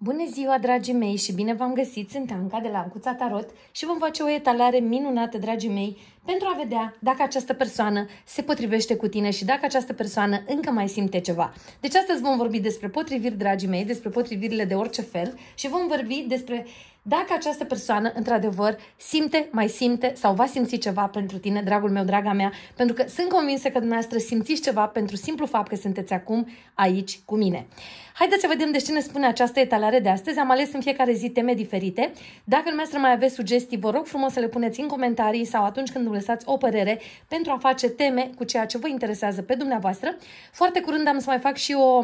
Bună ziua, dragii mei, și bine v-am găsit! Sunt Anca de la Ancuța Tarot și vom face o etalare minunată, dragii mei, pentru a vedea dacă această persoană se potrivește cu tine și dacă această persoană încă mai simte ceva. Deci astăzi vom vorbi despre potriviri, dragii mei, despre potrivirile de orice fel și vom vorbi despre dacă această persoană, într-adevăr, simte, mai simte sau va simți ceva pentru tine, dragul meu, draga mea, pentru că sunt convinsă că dumneavoastră simțiți ceva pentru simplu fapt că sunteți acum aici cu mine. Haideți să vedem de ce ne spune această etalare de astăzi. Am ales în fiecare zi teme diferite. Dacă dumneavoastră mai aveți sugestii, vă rog frumos să le puneți în comentarii sau atunci când lăsați o părere pentru a face teme cu ceea ce vă interesează pe dumneavoastră. Foarte curând am să mai fac și o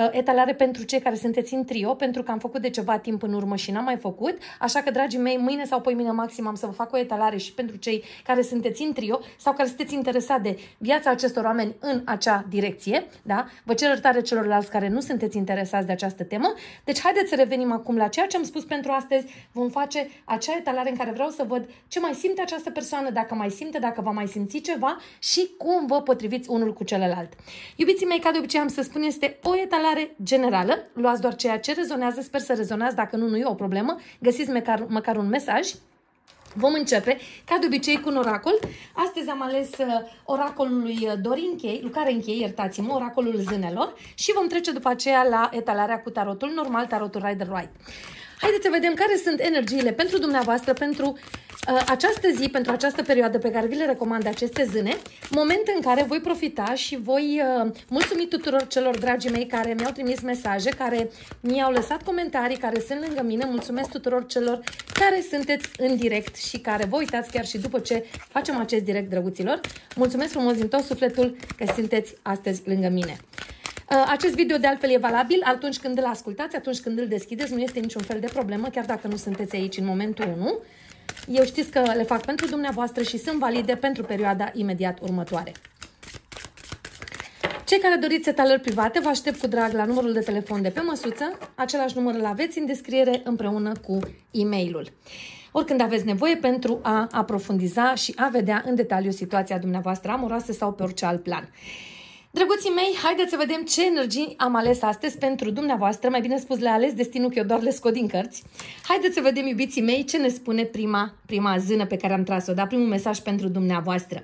Uh, etalare pentru cei care sunteți în trio, pentru că am făcut de ceva timp în urmă și n-am mai făcut, așa că, dragii mei, mâine sau poimine maxim am să vă fac o etalare și pentru cei care sunteți în trio sau care sunteți interesat de viața acestor oameni în acea direcție, da? Vă cer iertare celorlalți care nu sunteți interesați de această temă. Deci, haideți să revenim acum la ceea ce am spus pentru astăzi. Vom face acea etalare în care vreau să văd ce mai simte această persoană, dacă mai simte, dacă va mai simți ceva și cum vă potriviți unul cu celălalt. Iubiții mei, ca de obicei am să spun, este o etalare semnalare generală. Luați doar ceea ce rezonează, sper să rezonați, dacă nu, nu e o problemă. Găsiți măcar, măcar un mesaj. Vom începe, ca de obicei, cu un oracol. Astăzi am ales uh, oracolul lui uh, Dorin Chei, lucrare închei, iertați-mă, oracolul zânelor și vom trece după aceea la etalarea cu tarotul normal, tarotul Rider Right. Haideți să vedem care sunt energiile pentru dumneavoastră, pentru uh, această zi, pentru această perioadă pe care vi le recomand aceste zâne, moment în care voi profita și voi uh, mulțumi tuturor celor dragii mei care mi-au trimis mesaje, care mi-au lăsat comentarii, care sunt lângă mine. Mulțumesc tuturor celor care sunteți în direct și care vă uitați chiar și după ce facem acest direct, drăguților. Mulțumesc frumos din tot sufletul că sunteți astăzi lângă mine. Uh, acest video de altfel e valabil atunci când îl ascultați, atunci când îl deschideți, nu este niciun fel de problemă, chiar dacă nu sunteți aici în momentul 1. Eu știți că le fac pentru dumneavoastră și sunt valide pentru perioada imediat următoare. Cei care doriți etalări private, vă aștept cu drag la numărul de telefon de pe măsuță. Același număr îl aveți în descriere împreună cu e-mailul. Oricând aveți nevoie pentru a aprofundiza și a vedea în detaliu situația dumneavoastră amoroasă sau pe orice alt plan. Drăguții mei, haideți să vedem ce energii am ales astăzi pentru dumneavoastră, mai bine spus le ales destinul că eu doar le scot din cărți. Haideți să vedem, iubiții mei, ce ne spune prima, prima zână pe care am tras-o, da, primul mesaj pentru dumneavoastră.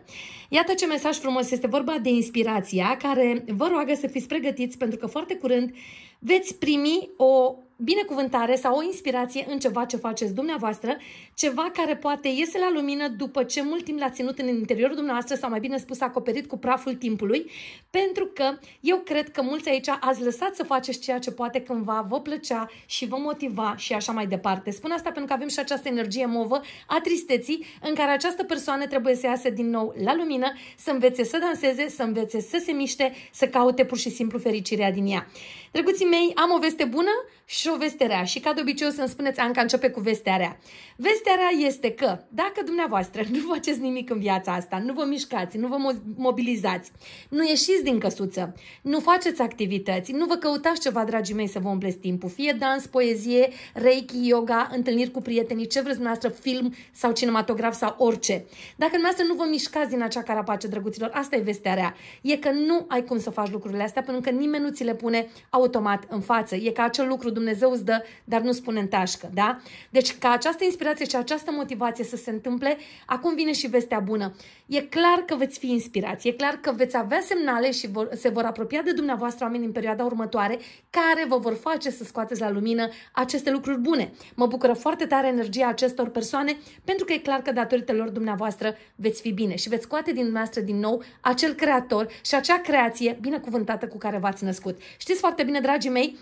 Iată ce mesaj frumos este vorba de inspirația care vă roagă să fiți pregătiți pentru că foarte curând veți primi o binecuvântare sau o inspirație în ceva ce faceți dumneavoastră, ceva care poate iese la lumină după ce mult timp l a ținut în interiorul dumneavoastră sau mai bine spus acoperit cu praful timpului, pentru că eu cred că mulți aici ați lăsat să faceți ceea ce poate cândva vă plăcea și vă motiva și așa mai departe. Spun asta pentru că avem și această energie movă a tristeții în care această persoană trebuie să iasă din nou la lumină lumină, să învețe să danseze, să învețe să se miște, să caute pur și simplu fericirea din ea. Drăguții mei, am o veste bună și o veste rea și ca de obicei o să-mi spuneți, Anca, începe cu vestea rea. Vestea rea este că dacă dumneavoastră nu faceți nimic în viața asta, nu vă mișcați, nu vă mobilizați, nu ieșiți din căsuță, nu faceți activități, nu vă căutați ceva, dragii mei, să vă umpleți timpul, fie dans, poezie, reiki, yoga, întâlniri cu prietenii, ce vreți dumneavoastră, film sau cinematograf sau orice. Dacă dumneavoastră nu vă mișcați din acea carapace drăguților. Asta e vestea rea. E că nu ai cum să faci lucrurile astea pentru că nimeni nu ți le pune automat în față. E ca acel lucru Dumnezeu îți dă, dar nu spune în tașcă. Da? Deci ca această inspirație și această motivație să se întâmple, acum vine și vestea bună. E clar că veți fi inspirați, e clar că veți avea semnale și vor, se vor apropia de dumneavoastră oameni în perioada următoare care vă vor face să scoateți la lumină aceste lucruri bune. Mă bucură foarte tare energia acestor persoane pentru că e clar că datorită lor dumneavoastră veți fi bine și veți scoate din din dumneavoastră din nou, acel creator și acea creație binecuvântată cu care v-ați născut. Știți foarte bine, dragii mei,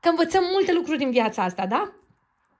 că învățăm multe lucruri din viața asta, da?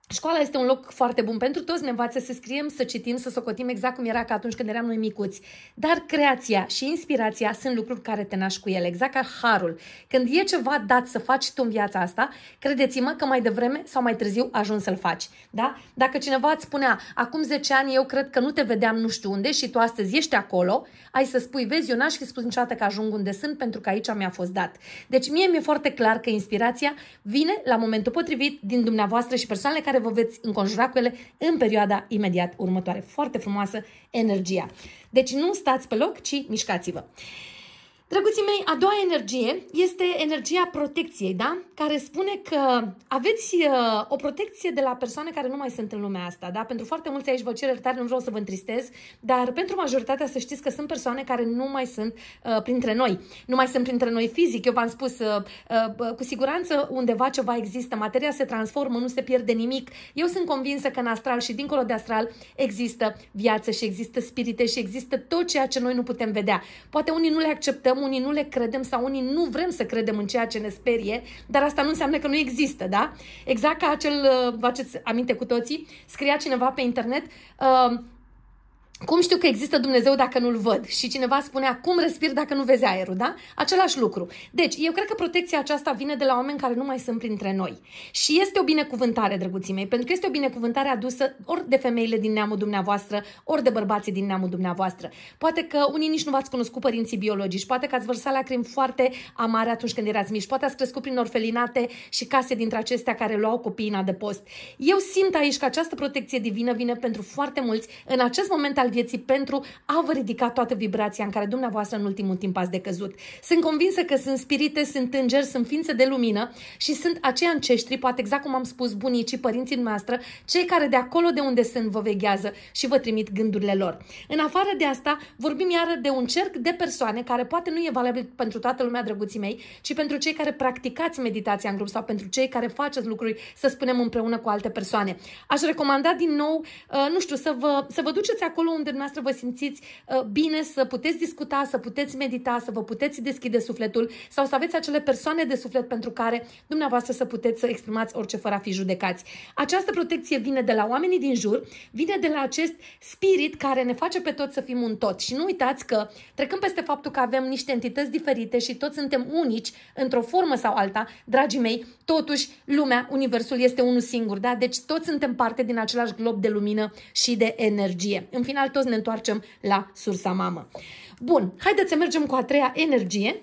Școala este un loc foarte bun pentru toți, ne învață să scriem, să citim, să socotim exact cum era ca atunci când eram noi micuți. Dar creația și inspirația sunt lucruri care te naști cu ele, exact ca harul. Când e ceva dat să faci tu în viața asta, credeți-mă că mai devreme sau mai târziu ajungi să-l faci. Da? Dacă cineva îți spunea, acum 10 ani eu cred că nu te vedeam nu știu unde și tu astăzi ești acolo, ai să spui, vezi, eu n-aș fi spus niciodată că ajung unde sunt pentru că aici mi-a fost dat. Deci mie mi-e foarte clar că inspirația vine la momentul potrivit din dumneavoastră și persoanele care care vă veți înconjura cu ele în perioada imediat următoare. Foarte frumoasă energia. Deci nu stați pe loc, ci mișcați-vă. Drăguții mei, a doua energie este energia protecției, da? care spune că aveți uh, o protecție de la persoane care nu mai sunt în lumea asta, da? Pentru foarte mulți aici vă cer iertare, nu vreau să vă întristez, dar pentru majoritatea să știți că sunt persoane care nu mai sunt uh, printre noi. Nu mai sunt printre noi fizic, eu v-am spus, uh, uh, cu siguranță undeva ceva există, materia se transformă, nu se pierde nimic. Eu sunt convinsă că în astral și dincolo de astral există viață și există spirite și există tot ceea ce noi nu putem vedea. Poate unii nu le acceptăm, unii nu le credem sau unii nu vrem să credem în ceea ce ne sperie, dar asta nu înseamnă că nu există, da? Exact ca acel, vă aminte cu toții, scria cineva pe internet, uh, cum știu că există Dumnezeu dacă nu-l văd? Și cineva spunea, cum respir dacă nu vezi aerul, da? Același lucru. Deci, eu cred că protecția aceasta vine de la oameni care nu mai sunt printre noi. Și este o binecuvântare, drăguții mei, pentru că este o binecuvântare adusă ori de femeile din neamul dumneavoastră, ori de bărbații din neamul dumneavoastră. Poate că unii nici nu v-ați cunoscut părinții biologici, poate că ați vărsat lacrimi foarte amare atunci când erați mici, poate ați crescut prin orfelinate și case dintre acestea care luau copiii în adăpost. Eu simt aici că această protecție divină vine pentru foarte mulți în acest moment al vieții pentru a vă ridica toată vibrația în care dumneavoastră în ultimul timp ați decăzut. Sunt convinsă că sunt spirite, sunt îngeri, sunt ființe de lumină și sunt acei anceștri, poate exact cum am spus bunicii, părinții noastre, cei care de acolo de unde sunt vă veghează și vă trimit gândurile lor. În afară de asta, vorbim iară de un cerc de persoane care poate nu e valabil pentru toată lumea, drăguții mei, ci pentru cei care practicați meditația în grup sau pentru cei care faceți lucruri, să spunem, împreună cu alte persoane. Aș recomanda din nou, uh, nu știu, să vă, să vă duceți acolo unde dumneavoastră vă simțiți uh, bine să puteți discuta, să puteți medita, să vă puteți deschide sufletul sau să aveți acele persoane de suflet pentru care dumneavoastră să puteți să exprimați orice fără a fi judecați. Această protecție vine de la oamenii din jur, vine de la acest spirit care ne face pe toți să fim un tot. Și nu uitați că, trecând peste faptul că avem niște entități diferite și toți suntem unici într-o formă sau alta, dragii mei, totuși lumea, universul este unul singur, da? Deci toți suntem parte din același glob de lumină și de energie. În final, final toți ne întoarcem la sursa mamă. Bun, haideți să mergem cu a treia energie.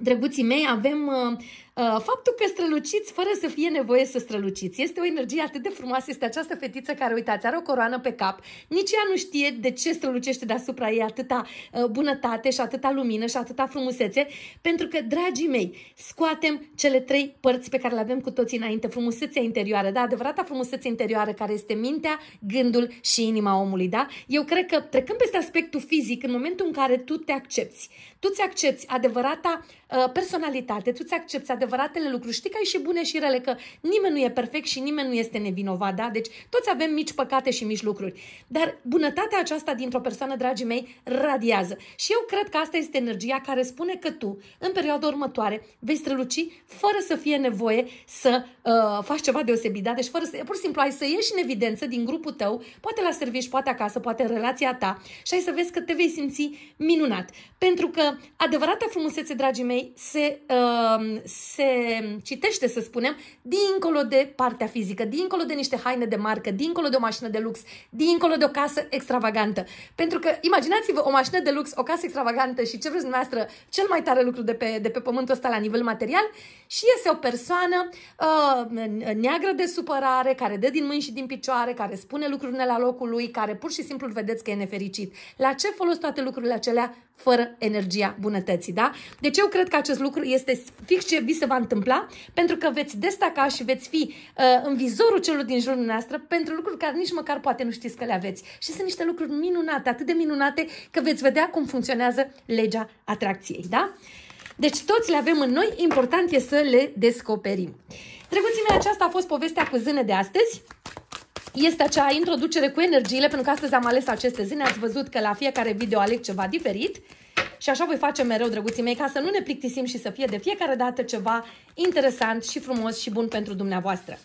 Drăguții mei, avem uh, Uh, faptul că străluciți fără să fie nevoie să străluciți este o energie atât de frumoasă, este această fetiță care, uitați, are o coroană pe cap, nici ea nu știe de ce strălucește deasupra ei atâta uh, bunătate și atâta lumină și atâta frumusețe, pentru că, dragii mei, scoatem cele trei părți pe care le avem cu toții înainte, frumusețea interioară, da, adevărata frumusețe interioară care este mintea, gândul și inima omului, da? Eu cred că trecând peste aspectul fizic, în momentul în care tu te accepti, tu ți accepti adevărata uh, personalitate, tu ți accepti adevărata adevăratele lucruri. Știi că ai și bune și rele, că nimeni nu e perfect și nimeni nu este nevinovat, da? Deci toți avem mici păcate și mici lucruri. Dar bunătatea aceasta dintr-o persoană, dragii mei, radiază. Și eu cred că asta este energia care spune că tu, în perioada următoare, vei străluci fără să fie nevoie să uh, faci ceva deosebit, da? Deci fără să, pur și simplu, ai să ieși în evidență din grupul tău, poate la servici, poate acasă, poate în relația ta și ai să vezi că te vei simți minunat. Pentru că adevărata frumusețe, dragii mei, se, uh, se se citește, să spunem, dincolo de partea fizică, dincolo de niște haine de marcă, dincolo de o mașină de lux, dincolo de o casă extravagantă. Pentru că imaginați-vă o mașină de lux, o casă extravagantă și ce vreți dumneavoastră, cel mai tare lucru de pe, de pe pământul ăsta la nivel material și este o persoană uh, neagră de supărare, care dă din mâini și din picioare, care spune lucrurile la locul lui, care pur și simplu vedeți că e nefericit. La ce folos toate lucrurile acelea fără energia bunătății, da? Deci eu cred că acest lucru este fix ce vi se va întâmpla, pentru că veți destaca și veți fi uh, în vizorul celor din jurul noastră pentru lucruri care nici măcar poate nu știți că le aveți. Și sunt niște lucruri minunate, atât de minunate, că veți vedea cum funcționează legea atracției, da? Deci toți le avem în noi, important e să le descoperim. Drăguții mei, aceasta a fost povestea cu zână de astăzi este acea introducere cu energiile, pentru că astăzi am ales aceste zile, ați văzut că la fiecare video aleg ceva diferit și așa voi face mereu, drăguții mei, ca să nu ne plictisim și să fie de fiecare dată ceva interesant și frumos și bun pentru dumneavoastră.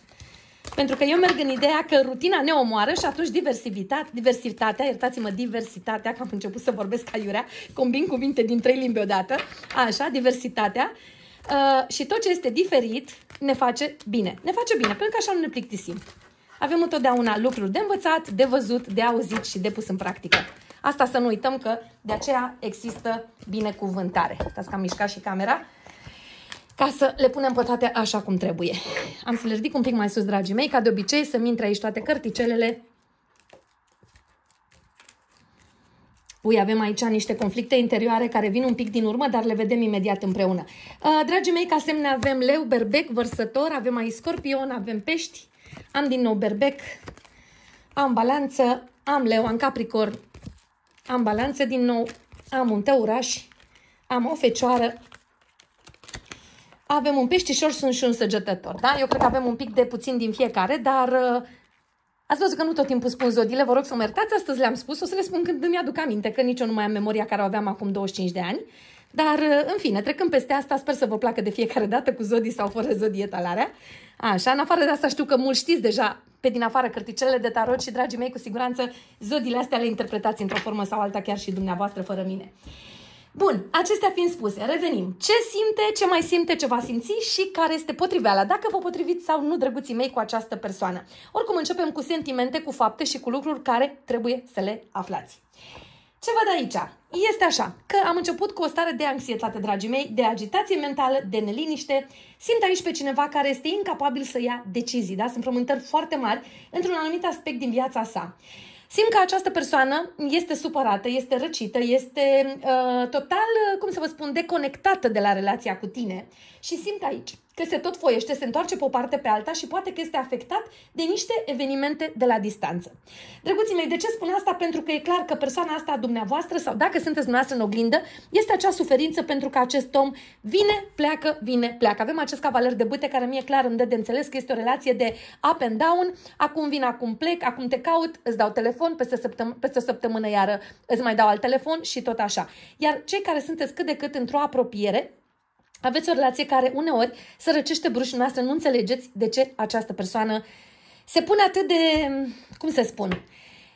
Pentru că eu merg în ideea că rutina ne omoară și atunci diversitatea, diversitatea iertați-mă, diversitatea, că am început să vorbesc ca iurea, combin cuvinte din trei limbi odată, așa, diversitatea, uh, și tot ce este diferit ne face bine. Ne face bine, pentru că așa nu ne plictisim. Avem întotdeauna lucruri de învățat, de văzut, de auzit și de pus în practică. Asta să nu uităm că de aceea există binecuvântare. Stați că am mișcat și camera ca să le punem pe toate așa cum trebuie. Am să le ridic un pic mai sus, dragii mei, ca de obicei să-mi intre aici toate cărticelele. Ui, avem aici niște conflicte interioare care vin un pic din urmă, dar le vedem imediat împreună. Uh, dragii mei, ca semne avem leu, berbec, vărsător, avem aici scorpion, avem pești, am din nou berbec, am balanță, am leu, am capricorn, am balanță din nou, am un tăuraș, am o fecioară, avem un peștișor sunt și un săgetător. Da? Eu cred că avem un pic de puțin din fiecare, dar uh, ați văzut că nu tot timpul spun zodiile, vă rog să mă iertați, astăzi le-am spus, o să le spun când îmi aduc aminte, că nici eu nu mai am memoria care o aveam acum 25 de ani. Dar, uh, în fine, trecând peste asta, sper să vă placă de fiecare dată cu zodii sau fără zodie talarea. Așa, în afară de asta știu că mulți știți deja pe din afară cărticelele de tarot și, dragii mei, cu siguranță zodiile astea le interpretați într-o formă sau alta chiar și dumneavoastră fără mine. Bun, acestea fiind spuse, revenim. Ce simte, ce mai simte, ce va simți și care este potriveala, dacă vă potriviți sau nu, drăguții mei, cu această persoană. Oricum, începem cu sentimente, cu fapte și cu lucruri care trebuie să le aflați. Ce văd aici? Este așa, că am început cu o stare de anxietate, dragii mei, de agitație mentală, de neliniște. Simt aici pe cineva care este incapabil să ia decizii, da? Sunt frământări foarte mari într-un anumit aspect din viața sa. Simt că această persoană este supărată, este răcită, este uh, total, uh, cum să vă spun, deconectată de la relația cu tine și simt aici că se tot foiește, se întoarce pe o parte pe alta și poate că este afectat de niște evenimente de la distanță. Drăguții mei, de ce spun asta? Pentru că e clar că persoana asta dumneavoastră sau dacă sunteți dumneavoastră în oglindă, este acea suferință pentru că acest om vine, pleacă, vine, pleacă. Avem acest cavaler de bâte care mie clar îmi dă de înțeles că este o relație de up and down, acum vin, acum plec, acum te caut, îți dau telefon, peste, săptăm- peste o săptămână iară îți mai dau alt telefon și tot așa. Iar cei care sunteți cât de cât într-o apropiere, aveți o relație care uneori sărăcește brusc noastră, nu înțelegeți de ce această persoană se pune atât de, cum să spun,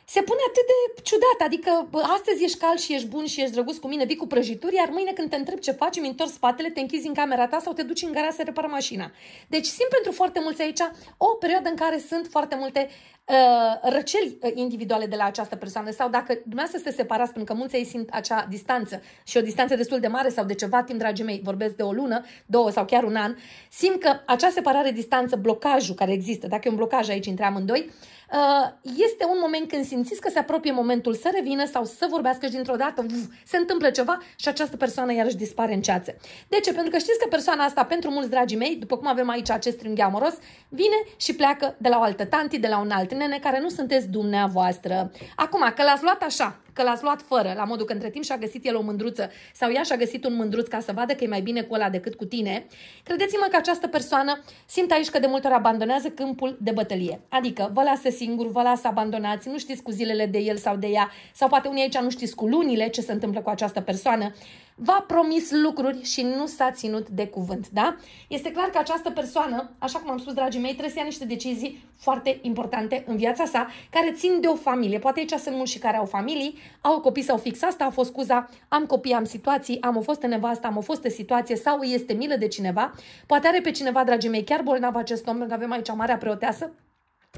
se pune atât de ciudat. Adică astăzi ești cal și ești bun și ești drăguț cu mine, vii cu prăjituri, iar mâine când te întreb ce faci, îmi întorci spatele, te închizi în camera ta sau te duci în gara să repar mașina. Deci simt pentru foarte mulți aici o perioadă în care sunt foarte multe uh, răceli uh, individuale de la această persoană sau dacă dumneavoastră se separați pentru că mulți ei simt acea distanță și o distanță destul de mare sau de ceva timp, dragii mei, vorbesc de o lună, două sau chiar un an, simt că acea separare, distanță, blocajul care există, dacă e un blocaj aici între amândoi, uh, Uh, este un moment când simțiți că se apropie momentul să revină sau să vorbească și dintr-o dată uf, se întâmplă ceva și această persoană iarăși dispare în ceață. De ce? Pentru că știți că persoana asta, pentru mulți dragii mei, după cum avem aici acest triunghi amoros, vine și pleacă de la o altă tanti, de la un alt nene, care nu sunteți dumneavoastră. Acum, că l-ați luat așa, că l-ați luat fără, la modul că între timp și-a găsit el o mândruță sau ea și-a găsit un mândruț ca să vadă că e mai bine cu ăla decât cu tine, credeți-mă că această persoană simte aici că de multe ori abandonează câmpul de bătălie. Adică vă lasă singur, vă lasă abandonați, nu știți cu zilele de el sau de ea, sau poate unii aici nu știți cu lunile ce se întâmplă cu această persoană v-a promis lucruri și nu s-a ținut de cuvânt, da? Este clar că această persoană, așa cum am spus, dragii mei, trebuie să ia niște decizii foarte importante în viața sa, care țin de o familie. Poate aici sunt mulți și care au familii, au copii sau fix asta a fost scuza, am copii, am situații, am o fost nevastă, am o fost în situație sau este milă de cineva. Poate are pe cineva, dragii mei, chiar bolnav acest om, pentru că avem aici marea preoteasă,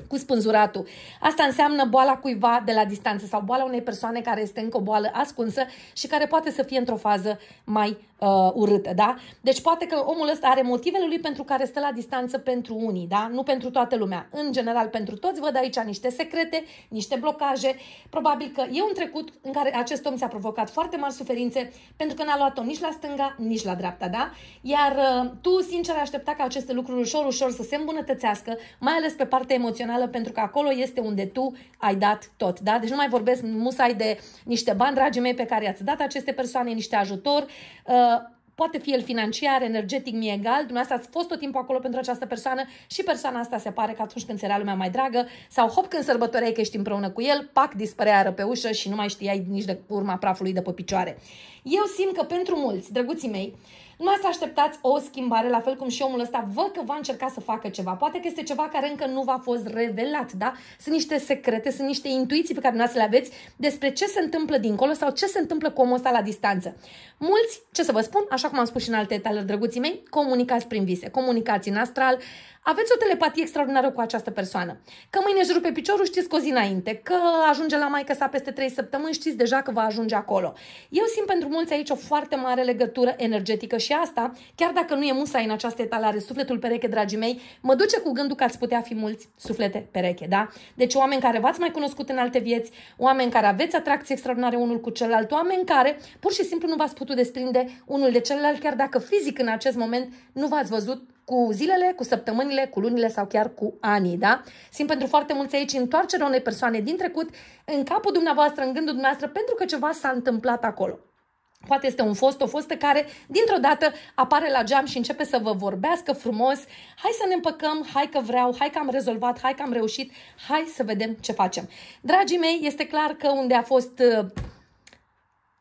cu spânzuratul. Asta înseamnă boala cuiva de la distanță sau boala unei persoane care este încă o boală ascunsă și care poate să fie într-o fază mai uh, urâtă, da? Deci poate că omul ăsta are motivele lui pentru care stă la distanță pentru unii, da? Nu pentru toată lumea. În general, pentru toți văd aici niște secrete, niște blocaje. Probabil că e un trecut în care acest om ți-a provocat foarte mari suferințe pentru că n-a luat-o nici la stânga, nici la dreapta, da? Iar uh, tu, sincer, aștepta ca aceste lucruri ușor, ușor să se îmbunătățească, mai ales pe partea emoțională emoțională pentru că acolo este unde tu ai dat tot. Da? Deci nu mai vorbesc musai de niște bani, dragii mei, pe care i-ați dat aceste persoane, niște ajutor, uh, poate fi el financiar, energetic, mi egal, dumneavoastră ați fost tot timpul acolo pentru această persoană și persoana asta se pare că atunci când se era lumea mai dragă sau hop când sărbătoreai că ești împreună cu el, pac, dispărea pe ușă și nu mai știai nici de urma prafului de pe picioare. Eu simt că pentru mulți, drăguții mei, nu să așteptați o schimbare, la fel cum și omul ăsta văd că va încerca să facă ceva. Poate că este ceva care încă nu v-a fost revelat, da? Sunt niște secrete, sunt niște intuiții pe care n-ați le aveți despre ce se întâmplă dincolo sau ce se întâmplă cu omul ăsta la distanță. Mulți, ce să vă spun, așa cum am spus și în alte detalii, drăguții mei, comunicați prin vise, comunicați în astral, aveți o telepatie extraordinară cu această persoană. Că mâine își rupe piciorul, știți că o zi înainte, că ajunge la maică sa peste 3 săptămâni, știți deja că va ajunge acolo. Eu simt pentru mulți aici o foarte mare legătură energetică și asta, chiar dacă nu e musa în această etalare, sufletul pereche, dragii mei, mă duce cu gândul că ați putea fi mulți suflete pereche, da? Deci oameni care v-ați mai cunoscut în alte vieți, oameni care aveți atracții extraordinare unul cu celălalt, oameni care pur și simplu nu v-ați putut desprinde unul de celălalt, chiar dacă fizic în acest moment nu v-ați văzut cu zilele, cu săptămânile, cu lunile sau chiar cu anii, da? Simt pentru foarte mulți aici întoarcerea unei persoane din trecut în capul dumneavoastră, în gândul dumneavoastră, pentru că ceva s-a întâmplat acolo. Poate este un fost, o fostă care dintr-o dată apare la geam și începe să vă vorbească frumos. Hai să ne împăcăm, hai că vreau, hai că am rezolvat, hai că am reușit, hai să vedem ce facem. Dragii mei, este clar că unde a fost uh,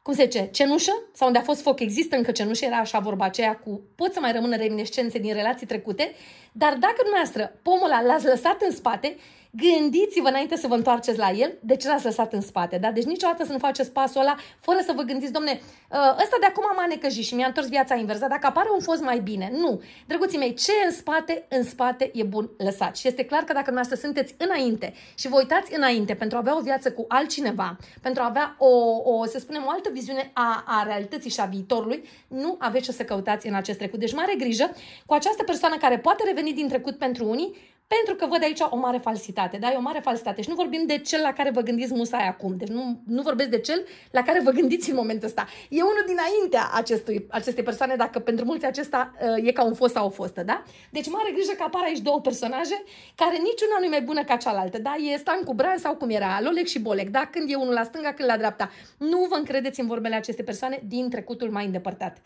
cum se zice, cenușă sau unde a fost foc există încă cenușă, era așa vorba aceea cu pot să mai rămână reminescențe din relații trecute, dar dacă dumneavoastră pomul l-ați lăsat în spate, gândiți-vă înainte să vă întoarceți la el de ce l-ați lăsat în spate. Da? Deci niciodată să nu faceți pasul ăla fără să vă gândiți, domne, uh, ăsta de acum am anecăjit și mi-a întors viața inversă, dacă apare un fost mai bine. Nu. Drăguții mei, ce în spate, în spate e bun lăsat. Și este clar că dacă dumneavoastră sunteți înainte și vă uitați înainte pentru a avea o viață cu altcineva, pentru a avea o, o să spunem, o altă viziune a, a realității și a viitorului, nu aveți ce să căutați în acest trecut. Deci mare grijă cu această persoană care poate reveni din trecut pentru unii, pentru că văd aici o mare falsitate, da? E o mare falsitate. Și nu vorbim de cel la care vă gândiți musai acum. Deci nu, nu vorbesc de cel la care vă gândiți în momentul ăsta. E unul dinaintea acestui, acestei persoane, dacă pentru mulți acesta uh, e ca un fost sau o fostă, da? Deci mare grijă că apar aici două personaje care niciuna nu e mai bună ca cealaltă, da? E Stan cu Bran sau cum era, Lolec și Bolec, da? Când e unul la stânga, când la dreapta. Nu vă încredeți în vorbele acestei persoane din trecutul mai îndepărtat.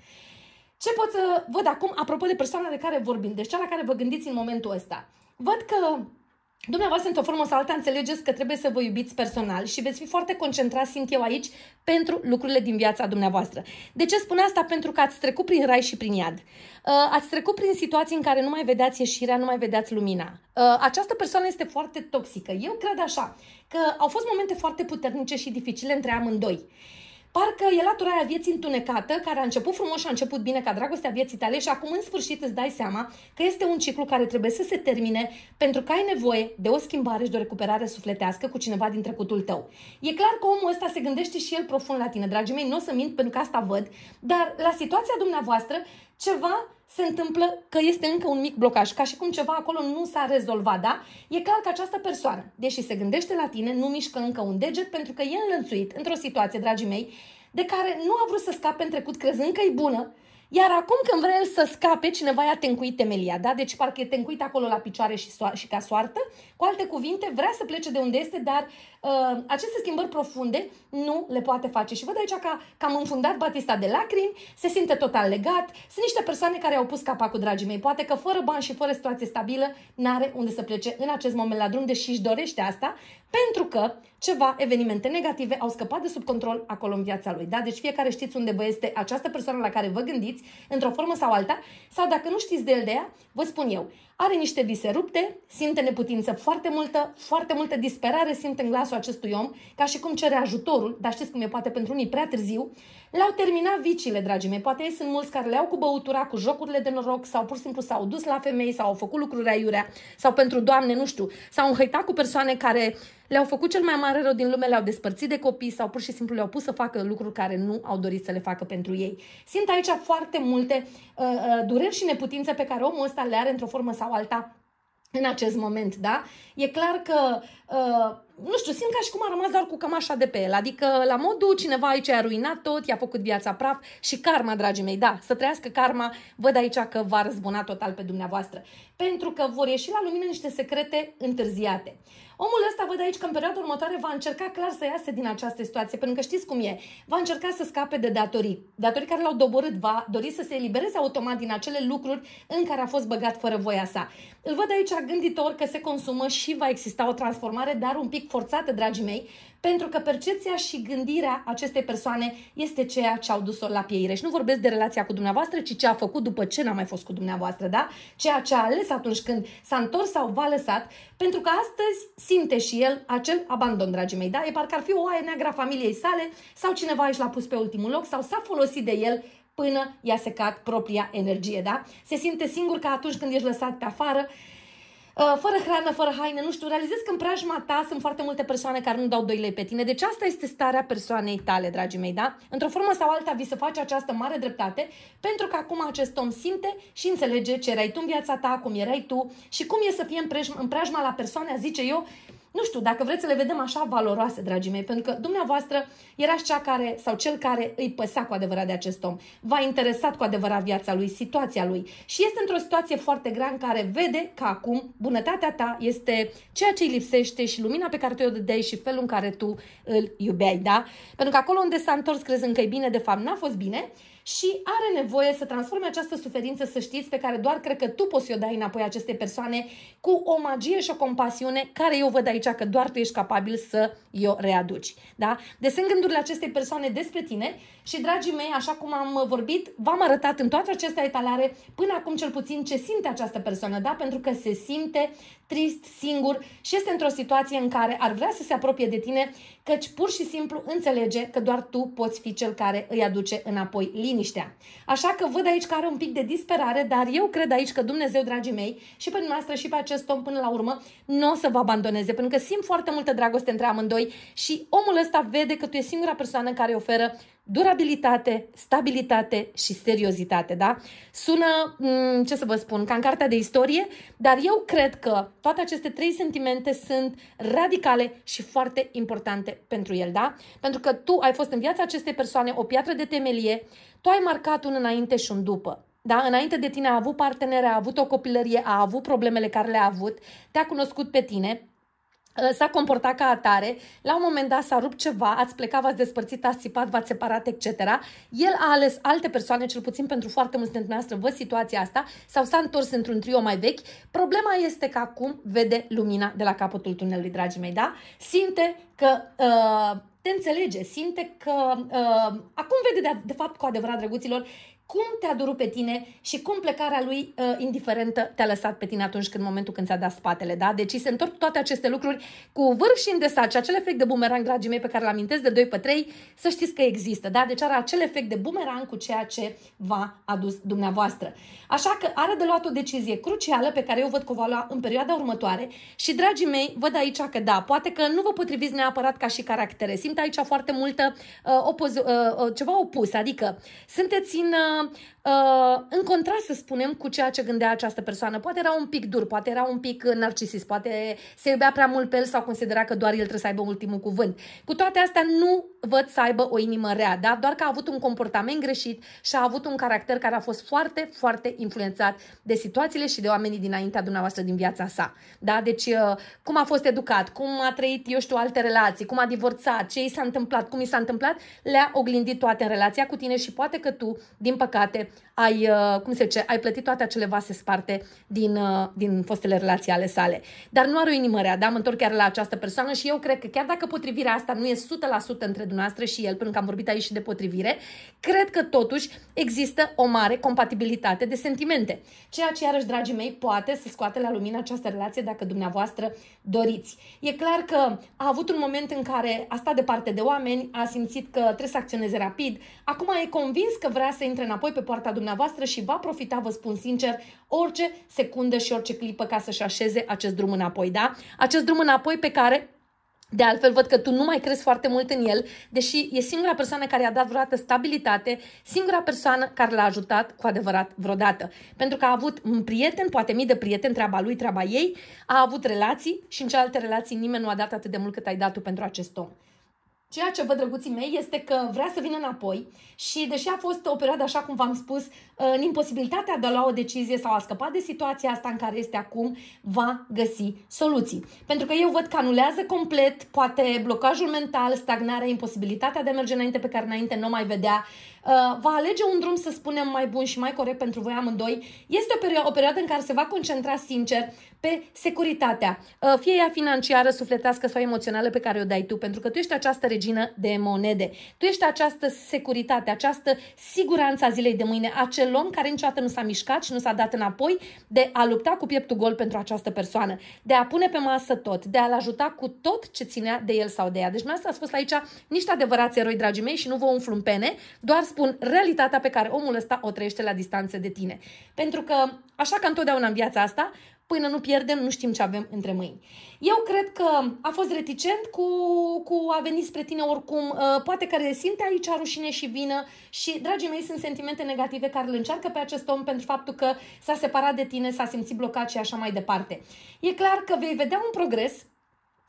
Ce pot să văd acum, apropo de persoana de care vorbim, deci cea la care vă gândiți în momentul ăsta? văd că Dumneavoastră, într-o formă sau alta, înțelegeți că trebuie să vă iubiți personal și veți fi foarte concentrați, simt eu aici, pentru lucrurile din viața dumneavoastră. De ce spun asta? Pentru că ați trecut prin rai și prin iad. Uh, ați trecut prin situații în care nu mai vedeați ieșirea, nu mai vedeați lumina. Uh, această persoană este foarte toxică. Eu cred așa, că au fost momente foarte puternice și dificile între amândoi. Parcă e latura aia vieții întunecată, care a început frumos și a început bine ca dragostea vieții tale și acum în sfârșit îți dai seama că este un ciclu care trebuie să se termine pentru că ai nevoie de o schimbare și de o recuperare sufletească cu cineva din trecutul tău. E clar că omul ăsta se gândește și el profund la tine, dragii mei, nu o să mint pentru că asta văd, dar la situația dumneavoastră ceva se întâmplă că este încă un mic blocaj, ca și cum ceva acolo nu s-a rezolvat, da? E clar că această persoană, deși se gândește la tine, nu mișcă încă un deget pentru că e înlănțuit într-o situație, dragii mei, de care nu a vrut să scape în trecut crezând că e bună iar acum când vrea el să scape, cineva i-a tencuit temelia, da? Deci parcă e tencuit acolo la picioare și, so- și ca soartă. Cu alte cuvinte, vrea să plece de unde este, dar uh, aceste schimbări profunde nu le poate face. Și văd aici că, cam am înfundat Batista de lacrimi, se simte total legat. Sunt niște persoane care au pus cu dragii mei. Poate că fără bani și fără situație stabilă, n-are unde să plece în acest moment la drum, deși își dorește asta, pentru că ceva evenimente negative au scăpat de sub control acolo în viața lui. Da? Deci fiecare știți unde vă este această persoană la care vă gândiți, într-o formă sau alta, sau dacă nu știți de el de ea, vă spun eu, are niște vise rupte, simte neputință foarte multă, foarte multă disperare simte în glasul acestui om, ca și cum cere ajutorul, dar știți cum e poate pentru unii prea târziu, le-au terminat viciile, dragii mei. Poate ei sunt mulți care le au cu băutura, cu jocurile de noroc sau pur și simplu s-au dus la femei sau au făcut lucruri aiurea sau pentru doamne, nu știu, s-au înhăitat cu persoane care le-au făcut cel mai mare rău din lume, le-au despărțit de copii sau pur și simplu le-au pus să facă lucruri care nu au dorit să le facă pentru ei. Simt aici foarte multe uh, uh, dureri și neputințe pe care omul ăsta le are într-o formă sau alta în acest moment, da? E clar că, uh, nu știu, simt ca și cum a rămas doar cu cămașa de pe el, adică la modul cineva aici a ruinat tot, i-a făcut viața praf și karma, dragii mei, da, să trăiască karma, văd aici că va răzbuna total pe dumneavoastră, pentru că vor ieși la lumină niște secrete întârziate. Omul ăsta văd aici că în perioada următoare va încerca clar să iasă din această situație, pentru că știți cum e, va încerca să scape de datorii. Datorii care l-au doborât, va dori să se elibereze automat din acele lucruri în care a fost băgat fără voia sa. Îl văd aici gânditor că se consumă și va exista o transformare, dar un pic forțată, dragii mei, pentru că percepția și gândirea acestei persoane este ceea ce au dus-o la pieire. Și nu vorbesc de relația cu dumneavoastră, ci ce a făcut după ce n-a mai fost cu dumneavoastră, da? Ceea ce a ales atunci când s-a întors sau v-a lăsat, pentru că astăzi simte și el acel abandon, dragii mei, da? E parcă ar fi o aie neagră a familiei sale sau cineva și l-a pus pe ultimul loc sau s-a folosit de el până i-a secat propria energie, da? Se simte singur ca atunci când ești lăsat pe afară, Uh, fără hrană, fără haine, nu știu, realizezi că în preajma ta sunt foarte multe persoane care nu dau 2 lei pe tine. Deci asta este starea persoanei tale, dragii mei, da? Într-o formă sau alta vi se face această mare dreptate, pentru că acum acest om simte și înțelege ce erai tu în viața ta, cum erai tu și cum e să fie în preajma, în preajma la persoane, zice eu, nu știu, dacă vreți să le vedem așa valoroase, dragii mei, pentru că dumneavoastră erați cea care sau cel care îi păsa cu adevărat de acest om, v-a interesat cu adevărat viața lui, situația lui și este într-o situație foarte grea în care vede că acum bunătatea ta este ceea ce îi lipsește și lumina pe care tu o dădeai și felul în care tu îl iubeai, da? Pentru că acolo unde s-a întors crezând că e bine, de fapt n-a fost bine și are nevoie să transforme această suferință, să știți, pe care doar cred că tu poți să o dai înapoi acestei persoane cu o magie și o compasiune care eu văd aici că doar tu ești capabil să o readuci. Da? Desen gândurile acestei persoane despre tine și, dragii mei, așa cum am vorbit, v-am arătat în toate aceste etalare până acum cel puțin ce simte această persoană, da? pentru că se simte trist, singur și este într-o situație în care ar vrea să se apropie de tine, căci pur și simplu înțelege că doar tu poți fi cel care îi aduce înapoi liniștea. Așa că văd aici că are un pic de disperare, dar eu cred aici că Dumnezeu, dragii mei, și pe noastră și pe acest om până la urmă, nu o să vă abandoneze, pentru că simt foarte multă dragoste între amândoi și omul ăsta vede că tu e singura persoană care oferă durabilitate, stabilitate și seriozitate, da? Sună, mm, ce să vă spun, ca în cartea de istorie, dar eu cred că toate aceste trei sentimente sunt radicale și foarte importante pentru el, da? Pentru că tu ai fost în viața acestei persoane o piatră de temelie, tu ai marcat un înainte și un după. Da? Înainte de tine a avut partenere, a avut o copilărie, a avut problemele care le-a avut, te-a cunoscut pe tine, Ă, s-a comportat ca atare, la un moment dat s-a rupt ceva, ați plecat, v-ați despărțit, ați țipat, v-ați separat, etc. El a ales alte persoane, cel puțin pentru foarte mulți dintre noastre, văd situația asta, sau s-a întors într-un trio mai vechi. Problema este că acum vede lumina de la capătul tunelului, dragii mei, da? Simte că uh, te înțelege, simte că uh, acum vede de, de fapt cu adevărat, drăguților, cum te-a durut pe tine și cum plecarea lui uh, indiferentă te-a lăsat pe tine atunci când momentul când ți-a dat spatele, da? Deci se întorc toate aceste lucruri cu vârf și îndesat și acel efect de bumerang, dragii mei, pe care l amintesc de 2 pe 3, să știți că există, da? Deci are acel efect de bumerang cu ceea ce v-a adus dumneavoastră. Așa că are de luat o decizie crucială pe care eu văd că o va lua în perioada următoare și, dragii mei, văd aici că da, poate că nu vă potriviți neapărat ca și caractere. Simt aici foarte multă uh, uh, uh, ceva opus, adică sunteți în uh, uh, în contrast, să spunem, cu ceea ce gândea această persoană. Poate era un pic dur, poate era un pic uh, narcisist, poate se iubea prea mult pe el sau considera că doar el trebuie să aibă ultimul cuvânt. Cu toate astea, nu văd să aibă o inimă rea, da? doar că a avut un comportament greșit și a avut un caracter care a fost foarte, foarte influențat de situațiile și de oamenii dinaintea dumneavoastră din viața sa. Da? Deci, uh, cum a fost educat, cum a trăit, eu știu, alte relații, cum a divorțat, ce i s-a întâmplat, cum i s-a întâmplat, le-a oglindit toate în relația cu tine și poate că tu, din păcate, păcate, ai, uh, cum se zice, ai plătit toate acele vase sparte din, uh, din fostele relații ale sale. Dar nu are o inimă rea, da? Mă întorc chiar la această persoană și eu cred că chiar dacă potrivirea asta nu e 100% între dumneavoastră și el, pentru că am vorbit aici și de potrivire, cred că totuși există o mare compatibilitate de sentimente. Ceea ce, iarăși, dragii mei, poate să scoate la lumină această relație dacă dumneavoastră doriți. E clar că a avut un moment în care a stat departe de oameni, a simțit că trebuie să acționeze rapid, acum e convins că vrea să intre în înapoi pe partea dumneavoastră și va profita, vă spun sincer, orice secundă și orice clipă ca să-și așeze acest drum înapoi, da? Acest drum înapoi pe care de altfel, văd că tu nu mai crezi foarte mult în el, deși e singura persoană care i-a dat vreodată stabilitate, singura persoană care l-a ajutat cu adevărat vreodată. Pentru că a avut un prieten, poate mii de prieteni, treaba lui, treaba ei, a avut relații și în celelalte relații nimeni nu a dat atât de mult cât ai dat tu pentru acest om. Ceea ce văd drăguții mei, este că vrea să vină înapoi și, deși a fost o perioadă, așa cum v-am spus, în uh, imposibilitatea de a lua o decizie sau a scăpa de situația asta în care este acum, va găsi soluții. Pentru că eu văd că anulează complet, poate blocajul mental, stagnarea, imposibilitatea de a merge înainte pe care înainte nu mai vedea Uh, va alege un drum, să spunem, mai bun și mai corect pentru voi amândoi. Este o, perioadă, o perioadă în care se va concentra sincer pe securitatea, uh, fie ea financiară, sufletească sau emoțională pe care o dai tu, pentru că tu ești această regină de monede. Tu ești această securitate, această siguranță a zilei de mâine, acel om care niciodată nu s-a mișcat și nu s-a dat înapoi de a lupta cu pieptul gol pentru această persoană, de a pune pe masă tot, de a-l ajuta cu tot ce ținea de el sau de ea. Deci, asta s-a fost aici niște adevărați eroi, dragii mei, și nu vă umflu în pene, doar spun, realitatea pe care omul ăsta o trăiește la distanță de tine. Pentru că, așa ca întotdeauna în viața asta, până nu pierdem, nu știm ce avem între mâini. Eu cred că a fost reticent cu, cu a veni spre tine oricum, uh, poate că simte aici rușine și vină și, dragii mei, sunt sentimente negative care îl încearcă pe acest om pentru faptul că s-a separat de tine, s-a simțit blocat și așa mai departe. E clar că vei vedea un progres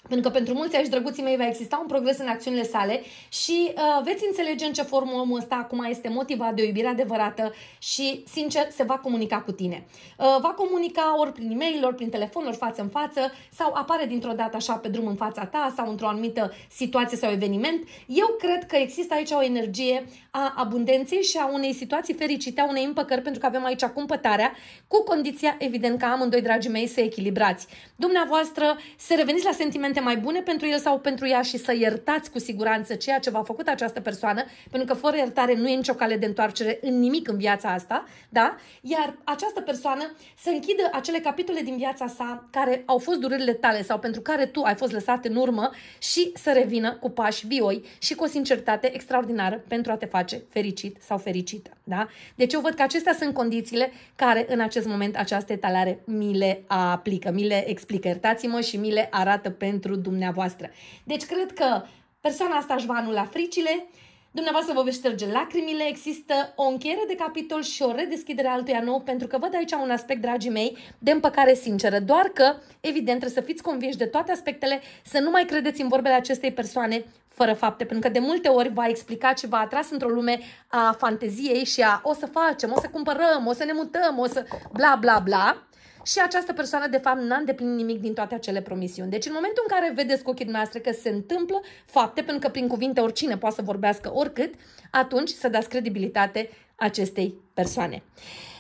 pentru că pentru mulți aici drăguții mei va exista un progres în acțiunile sale și uh, veți înțelege în ce formă omul ăsta acum este motivat de o iubire adevărată și, sincer, se va comunica cu tine. Uh, va comunica ori prin e-mail, ori prin telefon, ori față în față sau apare dintr-o dată așa pe drum în fața ta sau într-o anumită situație sau eveniment. Eu cred că există aici o energie a abundenței și a unei situații fericite, a unei împăcări, pentru că avem aici cumpătarea, cu condiția, evident, ca amândoi, dragii mei, să echilibrați. Dumneavoastră, să reveniți la sentiment sentimente mai bune pentru el sau pentru ea și să iertați cu siguranță ceea ce v-a făcut această persoană, pentru că fără iertare nu e nicio cale de întoarcere în nimic în viața asta, da? Iar această persoană să închidă acele capitole din viața sa care au fost durerile tale sau pentru care tu ai fost lăsat în urmă și să revină cu pași vioi și cu o sinceritate extraordinară pentru a te face fericit sau fericită, da? Deci eu văd că acestea sunt condițiile care în acest moment această etalare mi le aplică, mi le explică. Iertați-mă și mi le arată pentru pentru dumneavoastră. Deci cred că persoana asta își va anula fricile, dumneavoastră vă veți șterge lacrimile, există o încheiere de capitol și o redeschidere altuia nou, pentru că văd aici un aspect, dragii mei, de împăcare sinceră, doar că, evident, trebuie să fiți convinși de toate aspectele, să nu mai credeți în vorbele acestei persoane fără fapte, pentru că de multe ori va explica ce v-a atras într-o lume a fanteziei și a o să facem, o să cumpărăm, o să ne mutăm, o să bla bla bla, și această persoană de fapt n-a îndeplinit nimic din toate acele promisiuni. Deci în momentul în care vedeți cu ochii dumneavoastră că se întâmplă fapte, pentru că prin cuvinte oricine poate să vorbească oricât, atunci să dați credibilitate acestei persoane.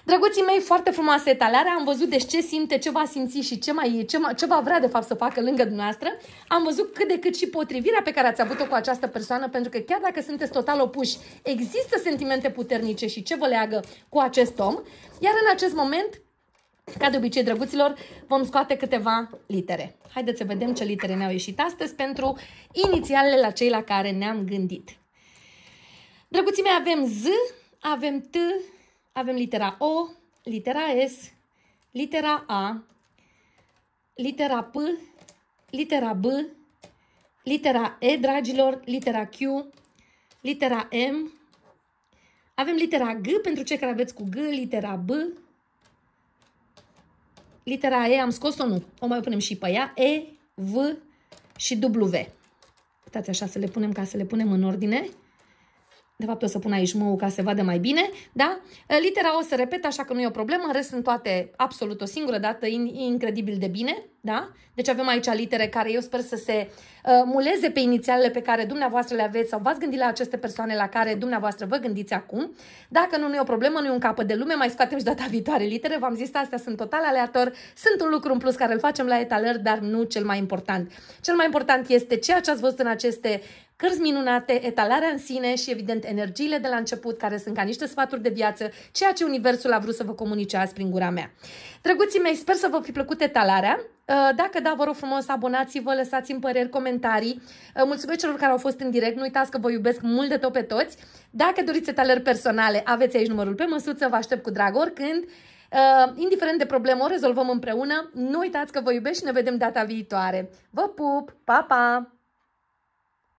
Drăguții mei, foarte frumoasă etalare, am văzut deci ce simte, ce va simți și ce, mai, ce, ce va vrea de fapt să facă lângă dumneavoastră. Am văzut cât de cât și potrivirea pe care ați avut-o cu această persoană, pentru că chiar dacă sunteți total opuși, există sentimente puternice și ce vă leagă cu acest om. Iar în acest moment, ca de obicei, drăguților, vom scoate câteva litere. Haideți să vedem ce litere ne-au ieșit astăzi pentru inițialele la cei la care ne-am gândit. Drăguții mei, avem Z, avem T, avem litera O, litera S, litera A, litera P, litera B, litera E, dragilor, litera Q, litera M, avem litera G pentru cei care aveți cu G, litera B, litera E am scos-o, nu. O mai punem și pe ea. E, V și W. Uitați așa să le punem ca să le punem în ordine. De fapt, o să pun aici mău ca să se vadă mai bine, da? Litera o să repet, așa că nu e o problemă, în rest sunt toate absolut o singură dată, incredibil de bine, da? Deci avem aici litere care eu sper să se uh, muleze pe inițialele pe care dumneavoastră le aveți sau v-ați gândit la aceste persoane la care dumneavoastră vă gândiți acum. Dacă nu, nu e o problemă, nu e un capăt de lume, mai scoatem și data viitoare litere. V-am zis, astea sunt total aleator, sunt un lucru în plus care îl facem la etalări, dar nu cel mai important. Cel mai important este ceea ce ați văzut în aceste cărți minunate, etalarea în sine și, evident, energiile de la început, care sunt ca niște sfaturi de viață, ceea ce Universul a vrut să vă comunice azi prin gura mea. Drăguții mei, sper să vă fi plăcut etalarea. Uh, dacă da, vă rog frumos, abonați-vă, lăsați-mi păreri, comentarii. Uh, mulțumesc celor care au fost în direct, nu uitați că vă iubesc mult de tot pe toți. Dacă doriți etalări personale, aveți aici numărul pe măsuță, vă aștept cu drag oricând. Uh, indiferent de problemă, o rezolvăm împreună. Nu uitați că vă iubesc și ne vedem data viitoare. Vă pup! Pa, pa!